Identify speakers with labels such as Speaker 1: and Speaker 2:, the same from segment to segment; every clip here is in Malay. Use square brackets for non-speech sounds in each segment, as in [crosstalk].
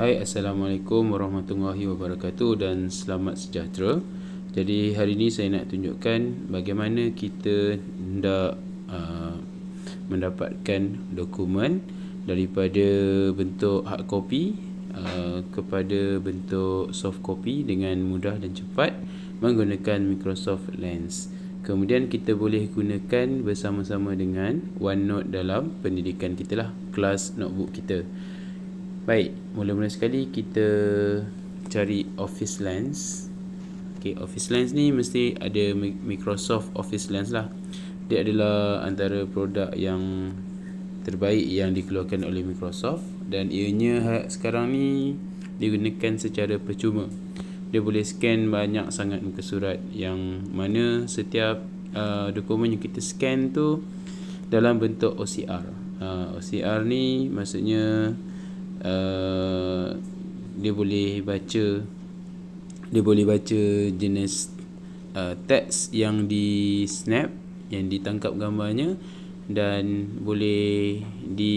Speaker 1: Hai Assalamualaikum Warahmatullahi Wabarakatuh dan selamat sejahtera Jadi hari ini saya nak tunjukkan bagaimana kita hendak uh, mendapatkan dokumen daripada bentuk hard copy uh, kepada bentuk soft copy dengan mudah dan cepat menggunakan Microsoft Lens Kemudian kita boleh gunakan bersama-sama dengan OneNote dalam pendidikan kita lah, kelas notebook kita Baik, mula-mula sekali kita cari Office Lens. Okay, Office Lens ni mesti ada Microsoft Office Lens lah. Dia adalah antara produk yang terbaik yang dikeluarkan oleh Microsoft dan ianya ha, sekarang ni digunakan secara percuma. Dia boleh scan banyak sangat muka surat yang mana setiap uh, dokumen yang kita scan tu dalam bentuk OCR. Uh, OCR ni maksudnya Eh, dia boleh baca dia boleh baca jenis uh, teks yang di snap yang ditangkap gambarnya dan boleh di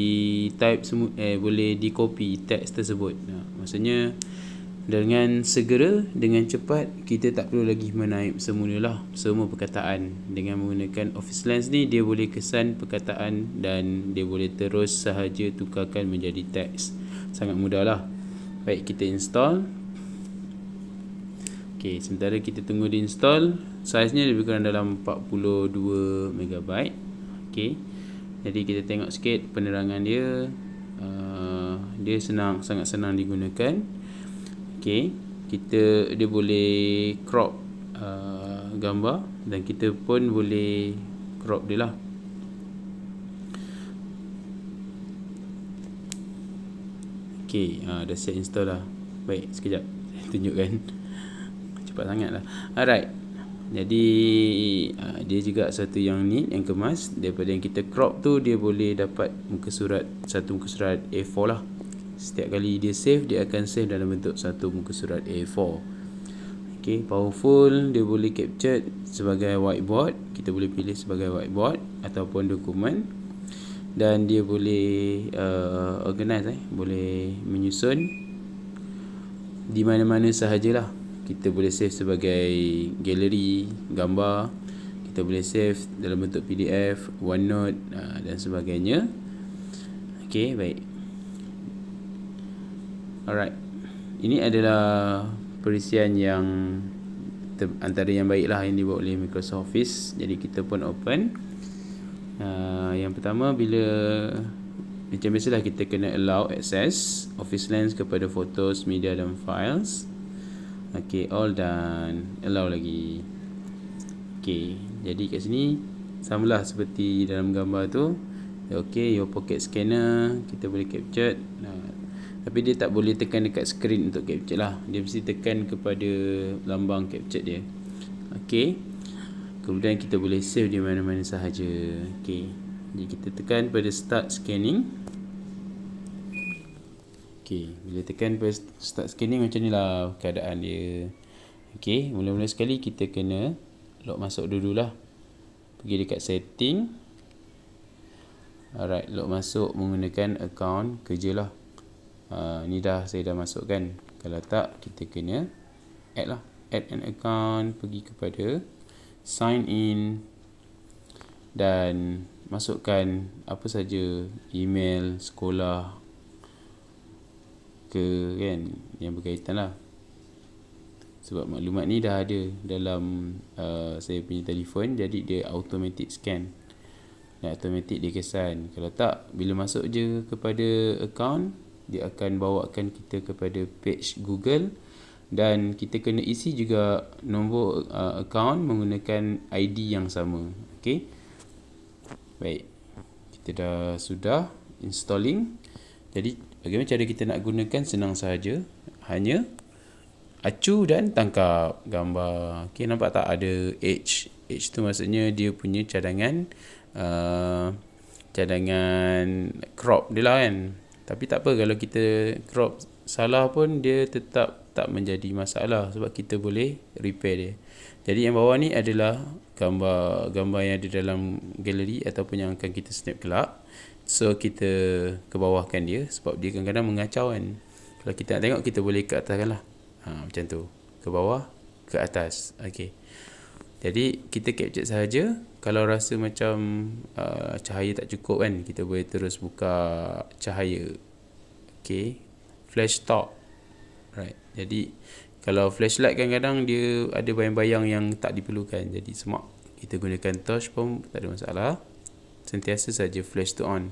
Speaker 1: type semua eh boleh di copy teks tersebut. Nah, maksudnya uh, dengan segera dengan cepat kita tak perlu lagi menaip semula lah semua perkataan dengan menggunakan office lens ni dia boleh kesan perkataan dan dia boleh terus sahaja tukarkan menjadi teks sangat mudah lah. baik kita install ok sementara kita tunggu di install saiznya lebih kurang dalam 42 MB ok jadi kita tengok sikit penerangan dia uh, dia senang sangat senang digunakan ok kita dia boleh crop uh, gambar dan kita pun boleh crop dia lah ok uh, dah siap install lah baik sekejap saya [laughs] tunjukkan cepat sangat lah alright jadi uh, dia juga satu yang ni yang kemas daripada yang kita crop tu dia boleh dapat muka surat satu muka surat A4 lah setiap kali dia save dia akan save dalam bentuk satu muka surat A4 okey powerful dia boleh capture sebagai whiteboard kita boleh pilih sebagai whiteboard ataupun dokumen dan dia boleh uh, organize eh boleh menyusun di mana-mana sahajalah kita boleh save sebagai galeri gambar kita boleh save dalam bentuk PDF, OneNote uh, dan sebagainya okey baik Alright. Ini adalah perisian yang antara yang baiklah yang dibuat oleh Microsoft Office. Jadi kita pun open. Uh, yang pertama bila macam biasalah kita kena allow access office lens kepada photos, media dan files. Okay, all done. Allow lagi. Okay, jadi kat sini samalah seperti dalam gambar tu. Okay, your pocket scanner kita boleh capture. Nah, tapi dia tak boleh tekan dekat skrin untuk capture lah dia mesti tekan kepada lambang capture dia ok kemudian kita boleh save di mana-mana sahaja ok jadi kita tekan pada start scanning ok bila tekan pada start scanning macam ni lah keadaan dia ok mula-mula sekali kita kena log masuk dulu lah pergi dekat setting alright log masuk menggunakan account kerja lah Ha, ni dah saya dah masukkan kalau tak kita kena add lah add an account pergi kepada sign in dan masukkan apa saja email sekolah ke kan yang berkaitan lah sebab maklumat ni dah ada dalam uh, saya punya telefon jadi dia automatic scan dan automatic dia kesan kalau tak bila masuk je kepada account dia akan bawakan kita kepada page Google dan kita kena isi juga nombor uh, account menggunakan ID yang sama okey baik kita dah sudah installing jadi bagaimana cara kita nak gunakan senang sahaja hanya acu dan tangkap gambar okey nampak tak ada edge edge tu maksudnya dia punya cadangan uh, cadangan crop dia lah kan tapi tak apa kalau kita crop salah pun dia tetap tak menjadi masalah sebab kita boleh repair dia. Jadi yang bawah ni adalah gambar-gambar yang ada dalam galeri ataupun yang akan kita snap kelak. So kita kebawahkan dia sebab dia kadang-kadang mengacau kan. Kalau kita nak tengok kita boleh ke atas kan lah. Ha, macam tu. Ke bawah, ke atas. Okay. Jadi kita capture saja. kalau rasa macam uh, cahaya tak cukup kan kita boleh terus buka cahaya. Okay, Flash talk. Right. Jadi kalau flashlight kan kadang dia ada bayang-bayang yang tak diperlukan. Jadi semak kita gunakan torch pun tak ada masalah. Sentiasa saja flash to on.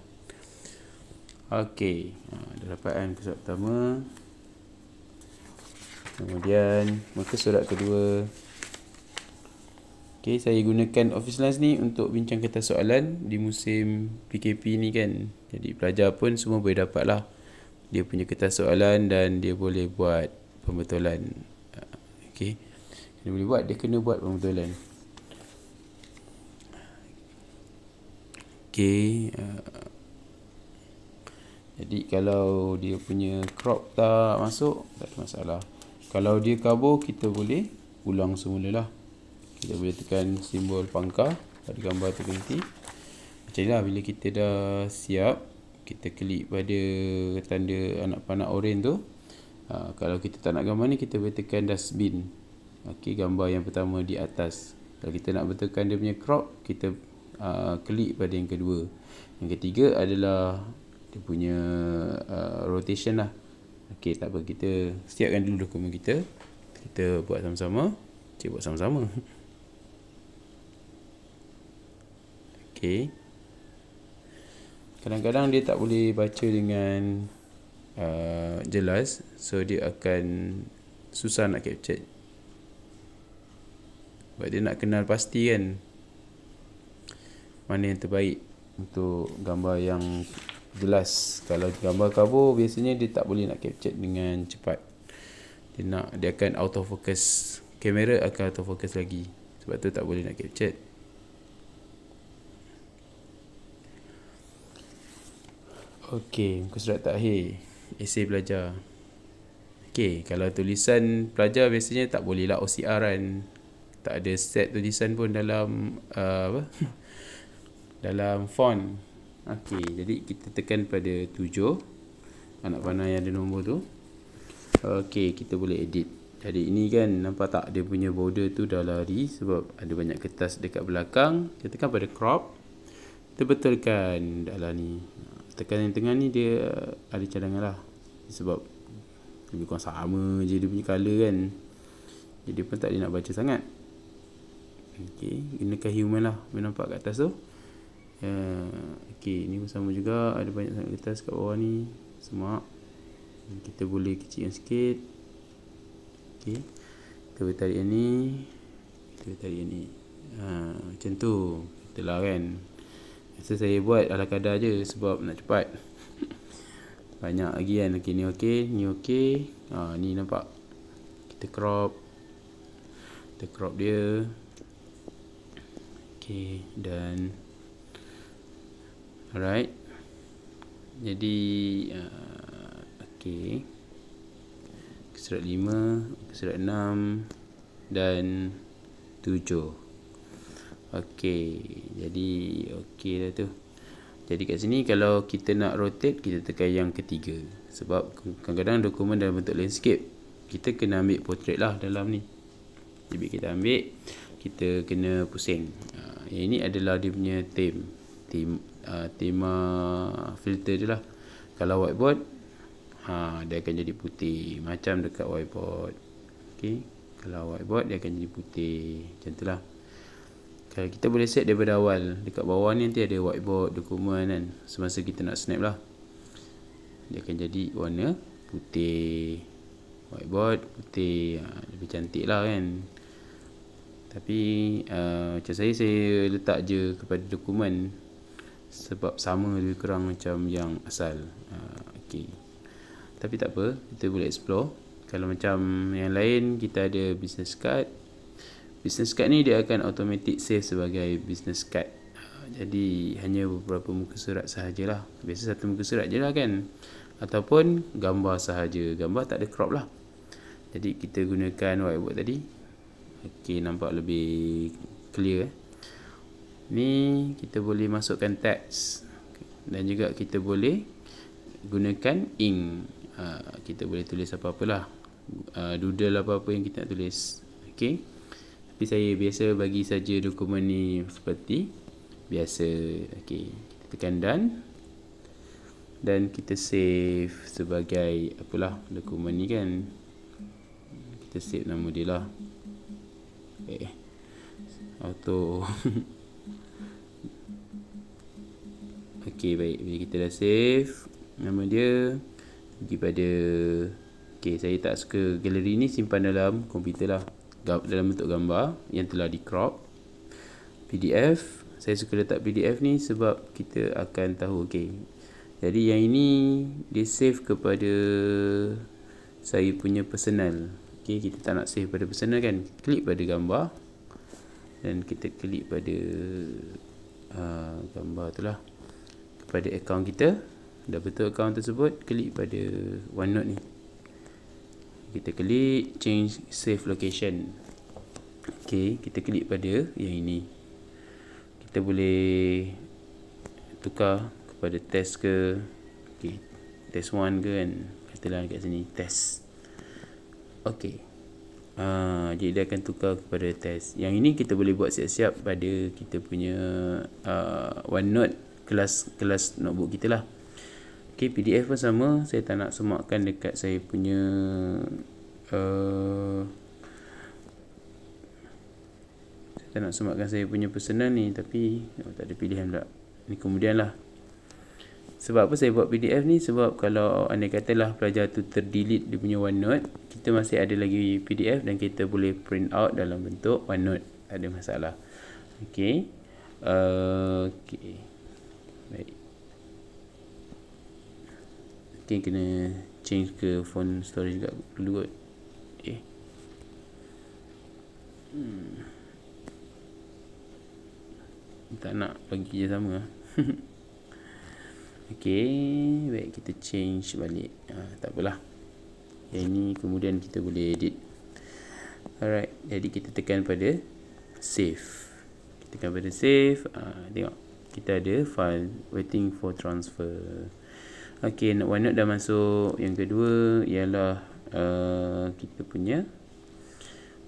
Speaker 1: Okay, Ha, ah, dah dapat kan surat pertama. Kemudian maka surat kedua. Okay, saya gunakan office lunch ni untuk bincang kertas soalan di musim PKP ni kan. Jadi pelajar pun semua boleh dapat lah. Dia punya kertas soalan dan dia boleh buat pembetulan. Okay. Dia boleh buat, dia kena buat pembetulan. Okay. Eh, jadi kalau dia punya crop tak masuk, tak ada masalah. Kalau dia kabur, kita boleh ulang semula lah kita boleh tekan simbol pangkah pada gambar tu nanti macam inilah bila kita dah siap kita klik pada tanda anak panah oranye tu ha, kalau kita tak nak gambar ni kita boleh tekan dustbin ok gambar yang pertama di atas kalau kita nak betulkan dia punya crop kita uh, klik pada yang kedua yang ketiga adalah dia punya uh, rotation lah ok tak apa kita siapkan dulu dokumen kita kita buat sama-sama kita buat sama-sama [laughs] Okey. Kadang-kadang dia tak boleh baca dengan uh, jelas, so dia akan susah nak capture. Sebab dia nak kenal pasti kan mana yang terbaik untuk gambar yang jelas. Kalau gambar cover biasanya dia tak boleh nak capture dengan cepat. Dia nak dia akan autofocus. Kamera akan autofocus lagi. Sebab tu tak boleh nak capture. Okey, muka surat tak hey. Esay belajar. Okey, kalau tulisan pelajar biasanya tak boleh lah OCR kan. Tak ada set tulisan pun dalam uh, apa? [laughs] dalam font. Okey, jadi kita tekan pada 7. Anak panah yang ada nombor tu. Okey, kita boleh edit. Jadi ini kan nampak tak dia punya border tu dah lari sebab ada banyak kertas dekat belakang. Kita tekan pada crop. Kita betulkan dalam ni tekanan yang tengah ni dia eh, ada cadangan lah sebab lebih kurang sama je dia punya color kan jadi pun tak nak baca sangat ok gunakan human lah boleh nampak kat atas tu uh, eh, ok ni pun sama juga ada banyak sangat kertas kat bawah ni semua kita boleh kecilkan sikit ok kita boleh tarik yang ni kita boleh tarik yang ni uh, macam tu kita lah kan So saya buat ala kadar je sebab nak cepat Banyak lagi kan okay, Ni okay ni okay ha, Ni nampak Kita crop Kita crop dia okay dan Alright Jadi uh, Ok Serat 5 Serat 6 Dan 7 Okey, jadi okey dah tu. Jadi kat sini kalau kita nak rotate kita tekan yang ketiga sebab kadang-kadang dokumen dalam bentuk landscape kita kena ambil portrait lah dalam ni. Jadi kita ambil kita kena pusing. Ha, ini adalah dia punya theme. Theme uh, tema filter dia lah. Kalau whiteboard ha, dia akan jadi putih macam dekat whiteboard. Okey, kalau whiteboard dia akan jadi putih. Contohlah. tu lah. Okay, kita boleh set daripada awal. Dekat bawah ni nanti ada whiteboard, dokumen kan. Semasa kita nak snap lah. Dia akan jadi warna putih. Whiteboard putih. Ha, lebih cantik lah kan. Tapi uh, macam saya, saya letak je kepada dokumen. Sebab sama lebih kurang macam yang asal. Ha, okay. Tapi tak apa. Kita boleh explore. Kalau macam yang lain, kita ada business card business card ni dia akan automatic save sebagai business card ah, jadi hanya beberapa muka surat sahajalah biasa satu muka surat je lah kan ataupun gambar sahaja gambar tak ada crop lah jadi kita gunakan whiteboard tadi ok nampak lebih clear eh? ni kita boleh masukkan text dan juga kita boleh gunakan ink ah, kita boleh tulis apa-apalah ah, doodle apa-apa yang kita nak tulis ok ok tapi saya biasa bagi saja dokumen ni seperti biasa okey kita tekan done dan kita save sebagai apalah dokumen ni kan kita save nama dia lah eh auto [laughs] okey baik bila kita dah save nama dia pergi pada okey saya tak suka galeri ni simpan dalam komputer lah dalam bentuk gambar yang telah di crop PDF saya suka letak PDF ni sebab kita akan tahu okey jadi yang ini dia save kepada saya punya personal okey kita tak nak save pada personal kan klik pada gambar dan kita klik pada uh, gambar itulah kepada akaun kita dah betul akaun tersebut klik pada OneNote ni kita klik change save location ok kita klik pada yang ini kita boleh tukar kepada test ke ok test one ke kan katalah kat sini test ok uh, jadi dia akan tukar kepada test yang ini kita boleh buat siap-siap pada kita punya uh, OneNote kelas kelas notebook kita lah Okey, PDF pun sama, saya tak nak semakkan dekat saya punya uh, saya tak nak semakkan saya punya personal ni tapi oh, tak ada pilihan pula. Ni kemudian lah Sebab apa saya buat PDF ni? Sebab kalau anda katalah pelajar tu terdelete dia punya OneNote, kita masih ada lagi PDF dan kita boleh print out dalam bentuk OneNote. Tak ada masalah. Okey. Uh, Okey. Baik. Okay, kena change ke phone storage juga dulu kot. Okay. Eh. Hmm. Tak nak bagi je sama lah. [laughs] Okay Baik kita change balik ha, Tak apalah Yang ni kemudian kita boleh edit Alright Jadi kita tekan pada Save Kita tekan pada save ha, Tengok Kita ada file Waiting for transfer Okey, one note dah masuk. Yang kedua ialah uh, kita punya.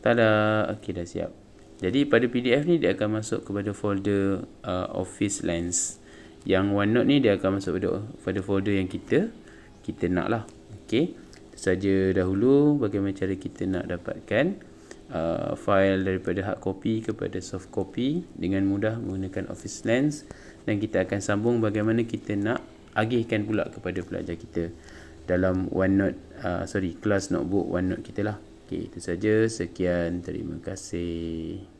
Speaker 1: Tada, okey dah siap. Jadi pada PDF ni dia akan masuk kepada folder uh, Office Lens. Yang OneNote ni dia akan masuk pada, pada folder yang kita kita nak lah. Okey. Saja dahulu bagaimana cara kita nak dapatkan uh, file daripada hard copy kepada soft copy dengan mudah menggunakan Office Lens dan kita akan sambung bagaimana kita nak agihkan pula kepada pelajar kita dalam OneNote uh, sorry kelas notebook one note kita lah okey itu saja sekian terima kasih